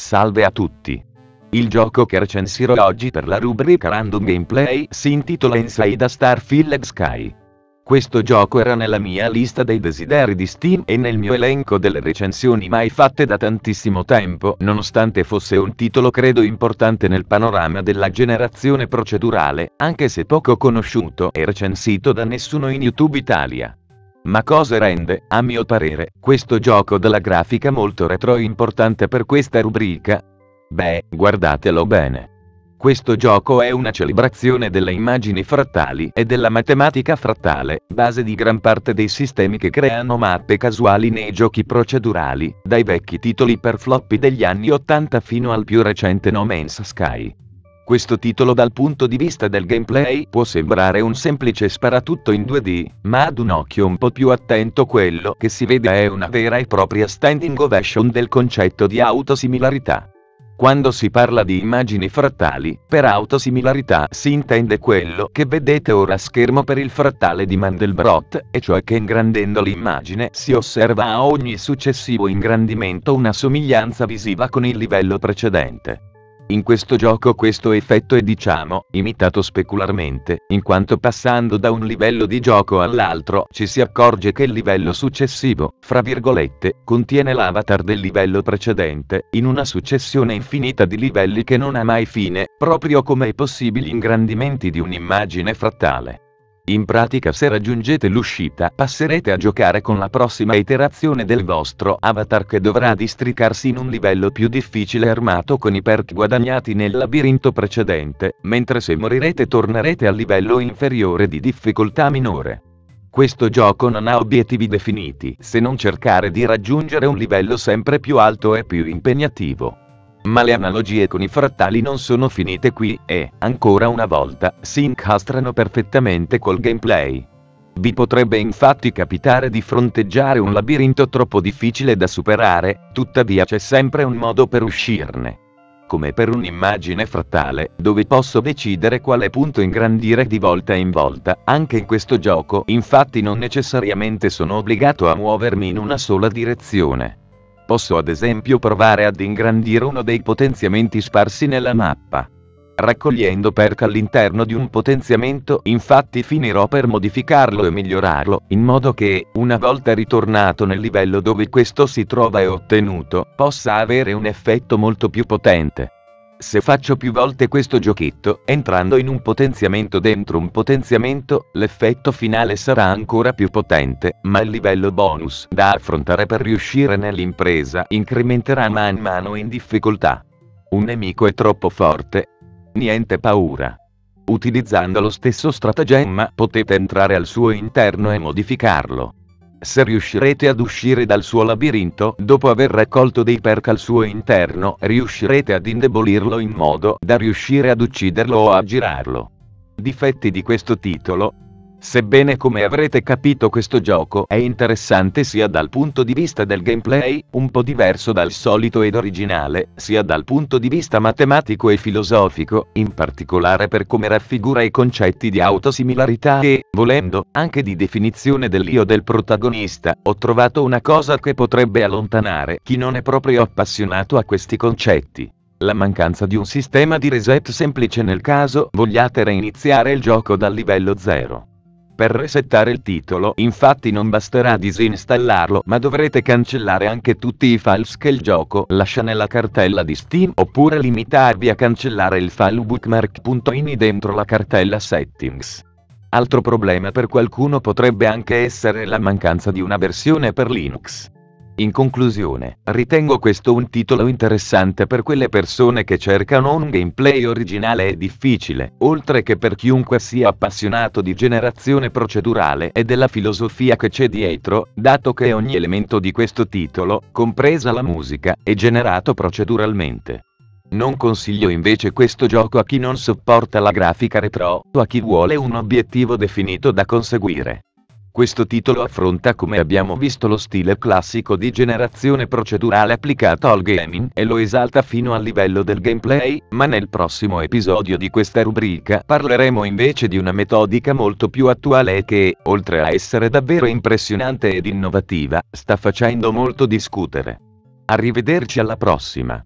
Salve a tutti! Il gioco che recensirò oggi per la rubrica Random Gameplay si intitola Inside a Starfield Sky. Questo gioco era nella mia lista dei desideri di Steam e nel mio elenco delle recensioni mai fatte da tantissimo tempo, nonostante fosse un titolo credo importante nel panorama della generazione procedurale, anche se poco conosciuto e recensito da nessuno in YouTube Italia. Ma cosa rende, a mio parere, questo gioco della grafica molto retro importante per questa rubrica? Beh, guardatelo bene. Questo gioco è una celebrazione delle immagini frattali e della matematica frattale, base di gran parte dei sistemi che creano mappe casuali nei giochi procedurali, dai vecchi titoli per floppy degli anni 80 fino al più recente No Man's Sky. Questo titolo dal punto di vista del gameplay può sembrare un semplice sparatutto in 2D, ma ad un occhio un po' più attento quello che si vede è una vera e propria standing ovation del concetto di autosimilarità. Quando si parla di immagini frattali, per autosimilarità si intende quello che vedete ora a schermo per il frattale di Mandelbrot, e cioè che ingrandendo l'immagine si osserva a ogni successivo ingrandimento una somiglianza visiva con il livello precedente. In questo gioco questo effetto è diciamo, imitato specularmente, in quanto passando da un livello di gioco all'altro ci si accorge che il livello successivo, fra virgolette, contiene l'avatar del livello precedente, in una successione infinita di livelli che non ha mai fine, proprio come i possibili ingrandimenti di un'immagine frattale. In pratica se raggiungete l'uscita passerete a giocare con la prossima iterazione del vostro avatar che dovrà districarsi in un livello più difficile armato con i perk guadagnati nel labirinto precedente, mentre se morirete tornerete al livello inferiore di difficoltà minore. Questo gioco non ha obiettivi definiti, se non cercare di raggiungere un livello sempre più alto e più impegnativo. Ma le analogie con i frattali non sono finite qui e, ancora una volta, si incastrano perfettamente col gameplay. Vi potrebbe infatti capitare di fronteggiare un labirinto troppo difficile da superare, tuttavia c'è sempre un modo per uscirne. Come per un'immagine frattale, dove posso decidere quale punto ingrandire di volta in volta, anche in questo gioco infatti non necessariamente sono obbligato a muovermi in una sola direzione. Posso ad esempio provare ad ingrandire uno dei potenziamenti sparsi nella mappa. Raccogliendo perk all'interno di un potenziamento infatti finirò per modificarlo e migliorarlo, in modo che, una volta ritornato nel livello dove questo si trova e ottenuto, possa avere un effetto molto più potente. Se faccio più volte questo giochetto, entrando in un potenziamento dentro un potenziamento, l'effetto finale sarà ancora più potente, ma il livello bonus da affrontare per riuscire nell'impresa incrementerà man mano in difficoltà. Un nemico è troppo forte? Niente paura. Utilizzando lo stesso stratagemma potete entrare al suo interno e modificarlo. Se riuscirete ad uscire dal suo labirinto, dopo aver raccolto dei perk al suo interno, riuscirete ad indebolirlo in modo da riuscire ad ucciderlo o a girarlo. Difetti di questo titolo Sebbene come avrete capito questo gioco è interessante sia dal punto di vista del gameplay, un po' diverso dal solito ed originale, sia dal punto di vista matematico e filosofico, in particolare per come raffigura i concetti di autosimilarità e, volendo, anche di definizione dell'io del protagonista, ho trovato una cosa che potrebbe allontanare chi non è proprio appassionato a questi concetti. La mancanza di un sistema di reset semplice nel caso vogliate reiniziare il gioco dal livello 0. Per resettare il titolo infatti non basterà disinstallarlo ma dovrete cancellare anche tutti i files che il gioco lascia nella cartella di Steam oppure limitarvi a cancellare il file bookmark.ini dentro la cartella settings. Altro problema per qualcuno potrebbe anche essere la mancanza di una versione per Linux. In conclusione, ritengo questo un titolo interessante per quelle persone che cercano un gameplay originale e difficile, oltre che per chiunque sia appassionato di generazione procedurale e della filosofia che c'è dietro, dato che ogni elemento di questo titolo, compresa la musica, è generato proceduralmente. Non consiglio invece questo gioco a chi non sopporta la grafica retro o a chi vuole un obiettivo definito da conseguire. Questo titolo affronta come abbiamo visto lo stile classico di generazione procedurale applicato al gaming e lo esalta fino al livello del gameplay, ma nel prossimo episodio di questa rubrica parleremo invece di una metodica molto più attuale e che, oltre a essere davvero impressionante ed innovativa, sta facendo molto discutere. Arrivederci alla prossima.